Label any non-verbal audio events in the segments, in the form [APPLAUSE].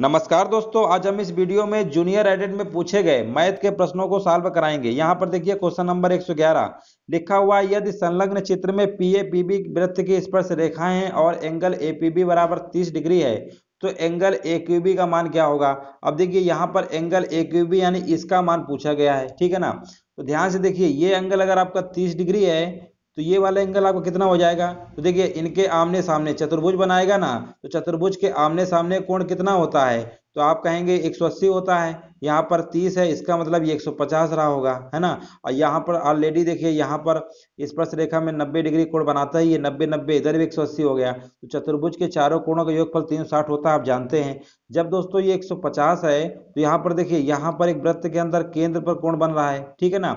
नमस्कार दोस्तों आज हम इस वीडियो में जूनियर एडिट में पूछे गए मैथ के प्रश्नों को सॉल्व कराएंगे यहाँ पर देखिए क्वेश्चन नंबर 111 लिखा हुआ यदि संलग्न चित्र में पी ए पी बी वृत्त की स्पर्श रेखाएं हैं और एंगल ए पी बी बराबर तीस डिग्री है तो एंगल ए क्यू बी का मान क्या होगा अब देखिए यहाँ पर एंगल ए क्यू बी यानी इसका मान पूछा गया है ठीक है ना तो ध्यान से देखिए ये एंगल अगर आपका तीस डिग्री है तो ये वाला एंगल आपका कितना हो जाएगा तो देखिए इनके आमने सामने चतुर्भुज बनाएगा ना तो चतुर्भुज के आमने सामने कोण कितना होता है तो आप कहेंगे 180 होता है यहाँ पर तीस है इसका मतलब ये एक सौ पचास रहा होगा है ना और यहाँ पर ऑलरेडी देखिए यहाँ पर स्पर्श रेखा में नब्बे डिग्री कोण बनाता ही ये नब्बे नब्बे इधर भी एक सौ अस्सी हो गया तो चतुर्भुज के चारों कोणों का योगफल तीन सौ साठ होता है आप जानते हैं जब दोस्तों ये एक सौ पचास है तो यहाँ पर देखिए यहाँ पर एक वृत्त के अंदर केंद्र पर कोण बन रहा है ठीक है ना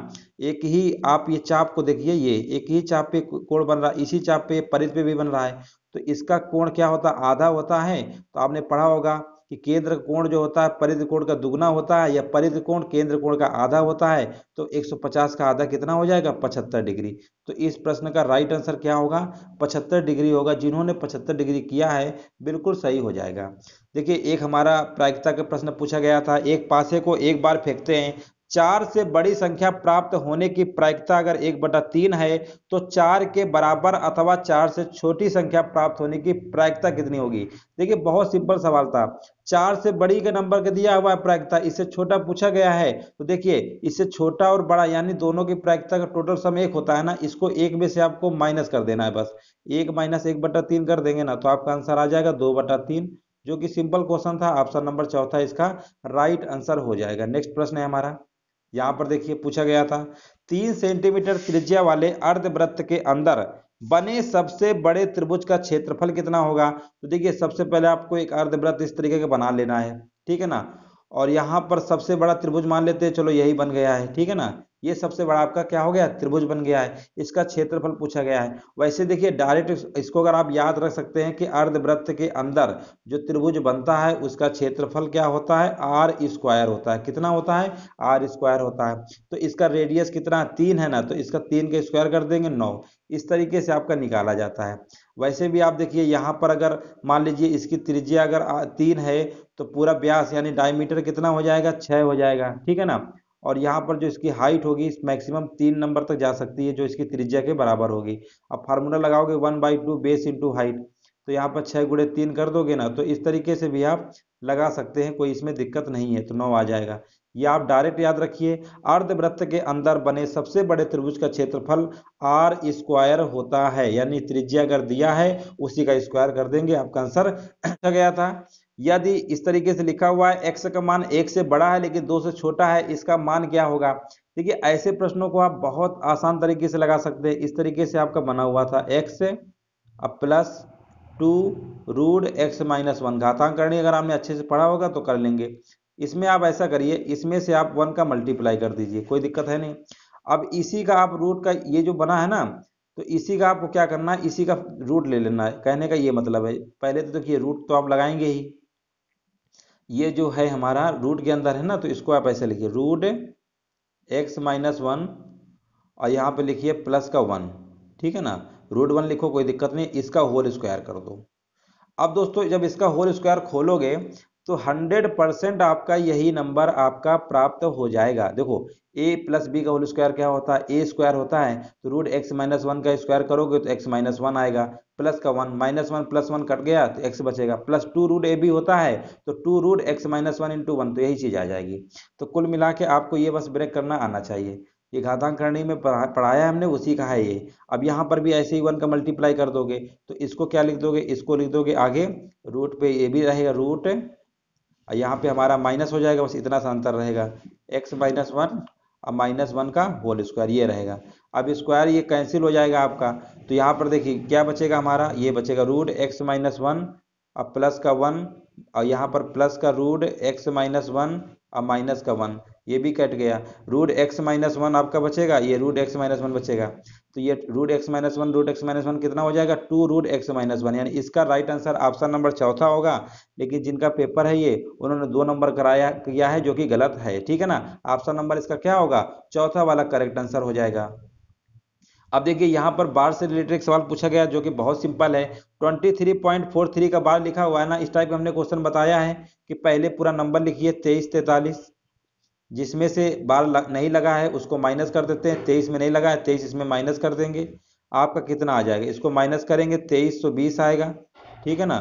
एक ही आप ये चाप को देखिए ये एक ही चाप पे कोण बन रहा है इसी चाप पे परित पे भी बन रहा है तो इसका कोण क्या होता है आधा होता है तो आपने पढ़ा होगा कि केंद्र कोण जो होता है परिध कोण का दुगना होता है या परिध कोण केंद्र कोण का आधा होता है तो 150 का आधा कितना हो जाएगा 75 डिग्री तो इस प्रश्न का राइट आंसर क्या होगा 75 डिग्री होगा जिन्होंने 75 डिग्री किया है बिल्कुल सही हो जाएगा देखिए एक हमारा प्रायिकता का प्रश्न पूछा गया था एक पासे को एक बार फेंकते हैं चार से बड़ी संख्या प्राप्त होने की प्रायिकता अगर एक बटा तीन है तो चार के बराबर अथवा चार से छोटी संख्या प्राप्त होने की प्रायिकता कितनी होगी देखिए बहुत सिंपल सवाल था चार से बड़ी का नंबर का दिया हुआ है प्रायिकता इससे छोटा पूछा गया है तो देखिए इससे छोटा और बड़ा यानी दोनों की प्रायिकता का टोटल सम एक होता है ना इसको एक में से आपको माइनस कर देना है बस एक माइनस एक बटा तीन कर देंगे ना तो आपका आंसर आ जाएगा दो बटा तीन जो कि सिंपल क्वेश्चन था ऑप्शन नंबर चौथा इसका राइट आंसर हो जाएगा नेक्स्ट प्रश्न है हमारा यहां पर देखिए पूछा गया था तीन सेंटीमीटर त्रिज्या वाले अर्धवृत्त के अंदर बने सबसे बड़े त्रिभुज का क्षेत्रफल कितना होगा तो देखिए सबसे पहले आपको एक अर्धवृत्त इस तरीके का बना लेना है ठीक है ना और यहाँ पर सबसे बड़ा त्रिभुज मान लेते हैं चलो यही बन गया है ठीक है ना ये सबसे बड़ा आपका क्या हो गया त्रिभुज बन गया है इसका क्षेत्रफल पूछा गया है वैसे देखिए डायरेक्ट इसको अगर आप याद रख सकते हैं कि अर्धवृत्त के अंदर जो त्रिभुज बनता है उसका क्षेत्रफल क्या होता है आर स्क्वायर होता है कितना होता है आर स्क्वायर होता है तो इसका रेडियस कितना तीन है ना तो इसका तीन का स्क्वायर कर देंगे नौ इस तरीके से आपका निकाला जाता है वैसे भी आप देखिए यहाँ पर अगर मान लीजिए इसकी त्रिज्या अगर तीन है तो पूरा ब्यास यानी डायमीटर कितना हो जाएगा छः हो जाएगा ठीक है ना और यहाँ पर जो इसकी हाइट होगी इस मैक्सिमम तीन नंबर तक जा सकती है जो इसकी त्रिज्या के बराबर होगी अब फार्मूला लगाओगे one by two base into height तो यहाँ पर छः गुड़े तीन कर दोगे ना तो इस तरीके से भी आप लगा सकते हैं कोई इसमें दिक्कत नहीं है तो नौ आ जाएगा ये आप डायरेक्ट याद रखिए अर्धवृत्त के अंदर बने सबसे बड़े त्रिभुज का क्षेत्रफल आर स्क्वायर होता है यानी त्रिज्या अगर दिया है उसी का स्क्वायर कर देंगे आपका आंसर [COUGHS] अच्छा गया था यदि इस तरीके से लिखा हुआ है एक्स का मान एक से बड़ा है लेकिन दो से छोटा है इसका मान क्या होगा देखिए ऐसे प्रश्नों को आप बहुत आसान तरीके से लगा सकते हैं इस तरीके से आपका बना हुआ था एक्स अब plus two root X minus one घातांक करनी अगर आपने अच्छे से पढ़ा होगा तो कर लेंगे इसमें आप ऐसा करिए इसमें से आप वन का मल्टीप्लाई कर दीजिए कोई दिक्कत है नहीं अब इसी का आप रूट का ये जो बना है ना तो इसी का आपको क्या करना है इसी का रूट ले लेना है कहने का ये मतलब है पहले तो देखिए रूट तो आप लगाएंगे ही ये जो है हमारा रूट के अंदर है ना तो इसको आप ऐसे लिखिए रूट एक्स माइनस वन और यहाँ पे लिखिए प्लस का वन ठीक है ना रूट वन लिखो कोई दिक्कत नहीं इसका होल स्क्वायर कर दो अब दोस्तों जब इसका होल स्क्वायर खोलोगे तो 100 परसेंट आपका यही नंबर आपका प्राप्त हो जाएगा देखो ए प्लस बी का होल स्क्वायर क्या होता है ए स्क्वायर होता है तो रूट एक्स माइनस वन का स्क्वायर करोगे तो एक्स माइनस वन आएगा प्लस का one minus one plus one cut गया तो एक्स बचेगा प्लस टू रूट ए भी होता है तो two root X minus one into one तो यही चीज़ आ जाएगी तो कुल मिला के आपको ये बस ब्रेक करना आना चाहिए ये घातांक करणी में पढ़ाया हमने उसी का है ये अब यहाँ पर भी ऐसे ही वन का मल्टीप्लाई कर दोगे तो इसको क्या लिख दोगे इसको लिख दोगे आगे रूट पे ये भी रहेगा रूट और यहाँ पे हमारा माइनस हो जाएगा बस इतना सा अंतर रहेगा एक्स माइनस वन और माइनस वन का होल स्क्वायर ये रहेगा अब स्क्वायर ये कैंसिल हो जाएगा आपका तो यहाँ पर देखिए क्या बचेगा हमारा ये बचेगा रूट एक्स माइनस वन और प्लस का वन और यहाँ पर प्लस का रूट एक्स माइनस वन और माइनस का वन ये भी कट गया रूट एक्स माइनस वन आपका बचेगा ये रूट एक्स माइनस वन बचेगा तो ये root X minus one root X minus one कितना हो जाएगा two root X minus one यानी इसका राइट आंसर ऑप्शन नंबर चौथा होगा लेकिन जिनका पेपर है ये उन्होंने दो नंबर कराया किया है जो कि गलत है ठीक है ना ऑप्शन नंबर इसका क्या होगा चौथा वाला करेक्ट आंसर हो जाएगा अब देखिए यहाँ पर बार से रिलेटेड सवाल पूछा गया जो कि बहुत सिंपल है twenty three point four three का बार लिखा हुआ है ना इस टाइप में हमने क्वेश्चन बताया है कि पहले पूरा नंबर लिखिए तेईस तैतालीस जिसमें से लग, नहीं लगा है उसको माइनस कर देते हैं तेईस में नहीं लगा है तेईस इसमें माइनस कर देंगे आपका कितना आ जाएगा इसको माइनस करेंगे तेईस सौ बीस आएगा ठीक है ना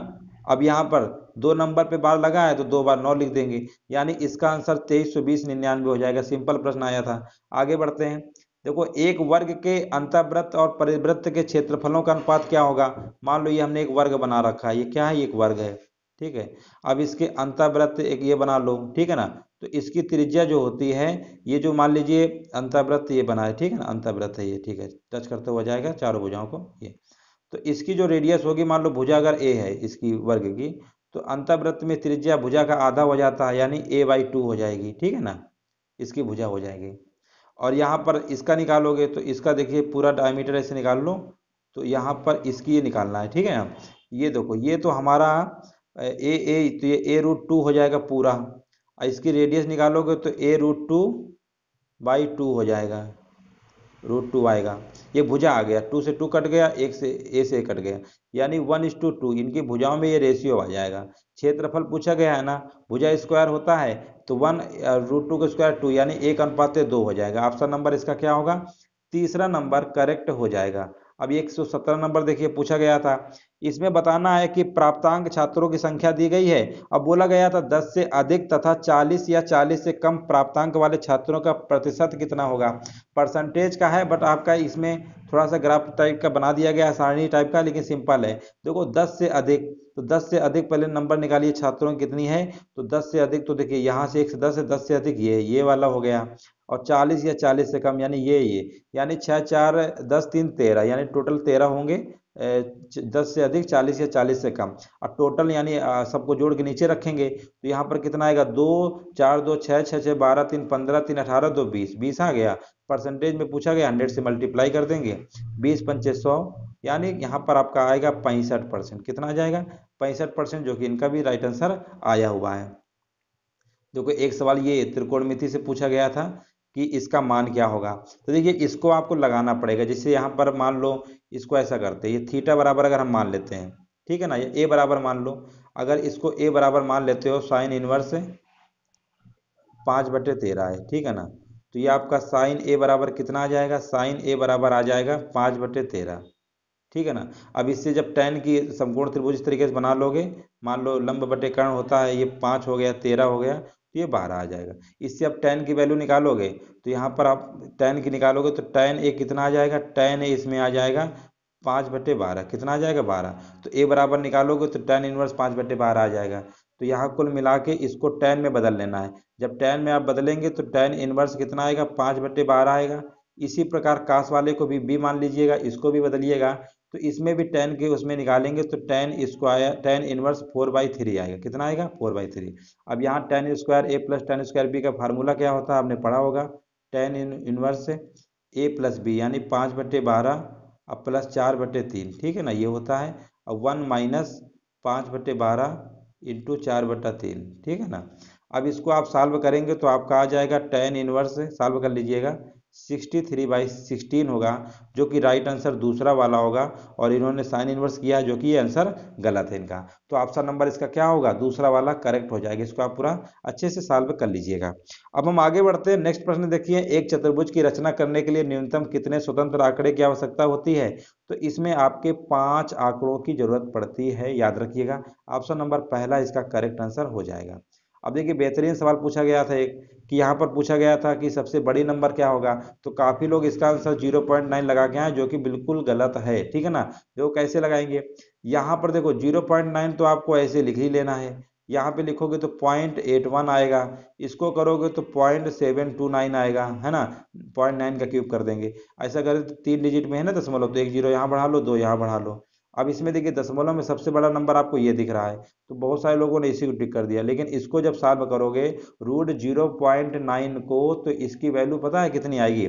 अब यहाँ पर दो नंबर पे बार लगा है तो दो बार नौ लिख देंगे यानी इसका आंसर तेईस सौ बीस निन्यानवे हो जाएगा सिंपल प्रश्न आया था आगे बढ़ते हैं देखो एक वर्ग के अंतर्वृत्त और परिवृत्त के क्षेत्रफलों का अनुपात क्या होगा मान लो ये हमने एक वर्ग बना रखा है ये क्या है एक वर्ग है ठीक है अब इसके अंतर्वृत्त एक ये बना लो ठीक है ना तो इसकी त्रिज्या जो होती है ये जो मान लीजिए अंतर्वृत्त ये बना है ठीक है ना अंतर्वृत्त है ये ठीक है टच करते हुआ जाएगा चारों भुजाओं को ये तो इसकी जो रेडियस होगी मान लो भुजा अगर ए है इसकी वर्ग की तो अंतर्वृत्त में त्रिज्या भुजा का आधा हो जाता है यानी ए बाई टू हो जाएगी ठीक है ना इसकी भुजा हो जाएगी और यहाँ पर इसका निकालोगे तो इसका देखिए पूरा डायमीटर ऐसे निकाल लो तो यहाँ पर इसकी ये निकालना है ठीक है ना ये देखो ये तो हमारा ए ए तो ये ए रूट टू हो जाएगा पूरा और इसकी रेडियस निकालोगे तो A root two by two हो जाएगा रूट टू आएगा ये भुजा आ गया टू से टू कट गया एक से ए से कट गया यानी वन इज टू टू इनकी भुजाओं में ये रेशियो आ जाएगा क्षेत्रफल पूछा गया है ना भुजा स्क्वायर होता है तो वन रूट टू का स्क्वायर टू यानी एक अनुपात दो हो जाएगा ऑप्शन नंबर इसका क्या होगा तीसरा नंबर करेक्ट हो जाएगा अब एक सौ सत्रह नंबर देखिए पूछा गया था इसमें बताना है कि प्राप्तांक छात्रों की संख्या दी गई है अब बोला गया था दस से अधिक तथा चालीस या चालीस से कम प्राप्तांक वाले छात्रों का प्रतिशत कितना होगा परसेंटेज का है बट आपका इसमें थोड़ा सा ग्राफ टाइप का बना दिया गया सारणी टाइप का लेकिन सिंपल है देखो दस से अधिक तो दस से अधिक पहले नंबर निकालिए छात्रों की कितनी है तो दस से अधिक तो देखिए यहाँ से एक से दस से दस से अधिक ये ये वाला हो गया और 40 या 40 से कम यानी ये ये यानी छः चार दस तीन तेरह यानी टोटल तेरह होंगे दस से अधिक चालीस या चालीस से कम और टोटल यानी सबको जोड़ के नीचे रखेंगे तो यहाँ पर कितना आएगा दो चार दो छः छः छः बारह तीन पंद्रह तीन अठारह दो बीस बीस आ गया परसेंटेज में पूछा गया हंड्रेड से मल्टीप्लाई कर देंगे बीस पंचे सौ यानी यहाँ पर आपका आएगा पैंसठ परसेंट कितना आ जाएगा पैंसठ परसेंट जो कि इनका भी राइट आंसर आया हुआ है देखो एक सवाल ये त्रिकोणमिति से पूछा गया था कि इसका मान क्या होगा तो देखिए इसको आपको लगाना पड़ेगा जैसे यहाँ पर मान लो इसको ऐसा करते हैं ये थीटा बराबर अगर हम मान लेते हैं ठीक है ना ये ए बराबर मान लो अगर इसको ए बराबर मान लेते हो साइन इनवर्स पाँच बटे तेरह है ठीक है ना तो ये आपका साइन ए बराबर कितना आ जाएगा साइन ए बराबर आ जाएगा पाँच बटे तेरह ठीक है ना अब इससे जब टेन की समकोण त्रिभुज इस तरीके से बना लोगे मान लो लंब बटे कर्ण होता है ये पाँच हो गया तेरह हो गया तो ये बारह आ जाएगा इससे आप टेन की वैल्यू निकालोगे तो यहाँ पर आप टेन की निकालोगे तो टेन ए कितना आ जाएगा टेन ए इसमें आ जाएगा पाँच बटे बारह कितना आ जाएगा बारह तो ए बराबर निकालोगे तो टेन इनवर्स पाँच बटे बारह आ जाएगा तो यहाँ कुल मिला के इसको टेन में बदल लेना है जब टेन में आप बदलेंगे तो टेन इनवर्स कितना आएगा पाँच बटे बारह आएगा इसी प्रकार काश वाले को भी बी मान लीजिएगा इसको भी बदलिएगा तो इसमें भी टेन के उसमें निकालेंगे तो tan square tan inverse four by three आएगा कितना आएगा फोर बाई थ्री अब यहाँ tan square A plus tan square B का फार्मूला क्या होता है आपने पढ़ा होगा tan inverse A plus B यानी पाँच बटे बारह अब प्लस चार बटे तीन ठीक है ना ये होता है अब वन माइनस पाँच बटे बारह इंटू चार बटा तीन ठीक है ना अब इसको आप साल्व करेंगे तो आपका आ जाएगा टेन इनवर्स साल्व कर लीजिएगा सिक्सटी थ्री बाई सिक्सटीन होगा जो कि राइट आंसर दूसरा वाला होगा और इन्होंने साइन इन्वर्स किया जो कि ये आंसर गलत है इनका तो ऑप्शन नंबर इसका क्या होगा दूसरा वाला करेक्ट हो जाएगा इसको आप पूरा अच्छे से सॉल्व कर लीजिएगा अब हम आगे बढ़ते हैं नेक्स्ट प्रश्न देखिए एक चतुर्भुज की रचना करने के लिए न्यूनतम कितने स्वतंत्र आंकड़े की आवश्यकता होती है तो इसमें आपके पाँच आंकड़ों की जरूरत पड़ती है याद रखिएगा ऑप्शन नंबर पहला इसका करेक्ट आंसर हो जाएगा अब देखिए बेहतरीन सवाल पूछा गया था एक कि यहाँ पर पूछा गया था कि सबसे बड़ी नंबर क्या होगा तो काफ़ी लोग इसका आंसर जीरो पॉइंट नाइन लगा के आए जो कि बिल्कुल गलत है ठीक है ना जो तो कैसे लगाएंगे यहाँ पर देखो जीरो पॉइंट नाइन तो आपको ऐसे लिख ही लेना है यहाँ पे लिखोगे तो पॉइंट एट वन आएगा इसको करोगे तो पॉइंट सेवन टू नाइन आएगा है ना पॉइंट नाइन का क्यूब कर देंगे ऐसा करें तो तीन डिजिट में है ना दशमलव तो एक जीरो यहाँ बढ़ा लो दो यहाँ बढ़ा लो अब इसमें देखिए दशमलव में सबसे बड़ा नंबर आपको ये दिख रहा है तो बहुत सारे लोगों ने इसी को टिक कर दिया लेकिन इसको जब सॉल्व करोगे रूट जीरो पॉइंट नाइन को तो इसकी वैल्यू पता है कितनी आएगी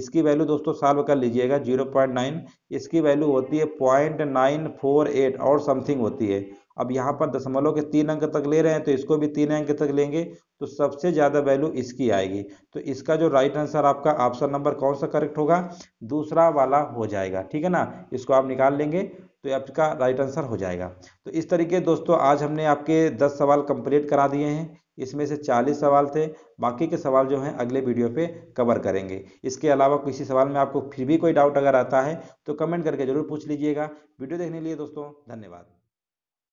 इसकी वैल्यू दोस्तों सॉल्व कर लीजिएगा जीरो पॉइंट नाइन इसकी वैल्यू होती है पॉइंट नाइन फोर एट और समथिंग होती है अब यहाँ पर दशमलव के तीन अंक तक ले रहे हैं तो इसको भी तीन अंक तक लेंगे तो सबसे ज़्यादा वैल्यू इसकी आएगी तो इसका जो राइट आंसर आपका ऑप्शन नंबर कौन सा करेक्ट होगा दूसरा वाला हो जाएगा ठीक है ना इसको आप निकाल लेंगे तो ये आपका राइट आंसर हो जाएगा तो इस तरीके दोस्तों आज हमने आपके 10 सवाल कंप्लीट करा दिए हैं इसमें से 40 सवाल थे बाकी के सवाल जो हैं अगले वीडियो पे कवर करेंगे इसके अलावा किसी सवाल में आपको फिर भी कोई डाउट अगर आता है तो कमेंट करके ज़रूर पूछ लीजिएगा वीडियो देखने के लिए दोस्तों धन्यवाद